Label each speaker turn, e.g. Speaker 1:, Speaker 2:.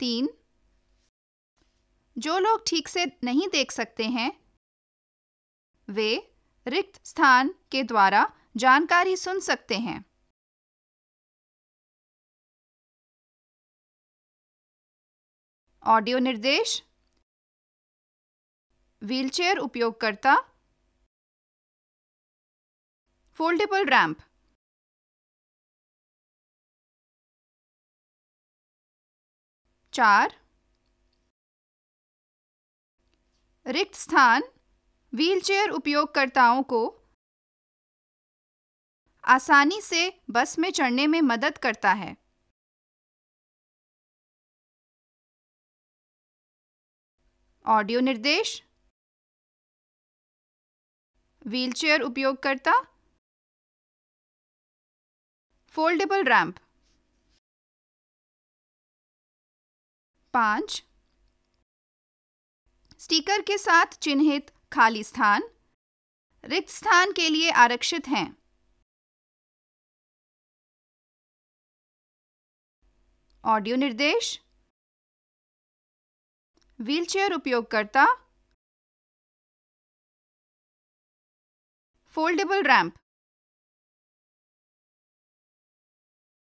Speaker 1: तीन जो लोग ठीक से नहीं देख सकते हैं वे रिक्त स्थान के द्वारा जानकारी
Speaker 2: सुन सकते हैं ऑडियो निर्देश व्हीलचेयर उपयोगकर्ता फोल्डेबल
Speaker 3: रैंप चार रिक्त
Speaker 1: स्थान व्हीलचेयर उपयोगकर्ताओं को आसानी से बस में चढ़ने में मदद करता है
Speaker 2: ऑडियो निर्देश व्हीलचेयर उपयोगकर्ता फोल्डेबल रैंप
Speaker 1: पांच स्टिकर के साथ चिन्हित खाली स्थान रिक्त स्थान के लिए आरक्षित हैं
Speaker 2: ऑडियो निर्देश व्हीलचेयर उपयोगकर्ता
Speaker 3: फोल्डेबल रैंप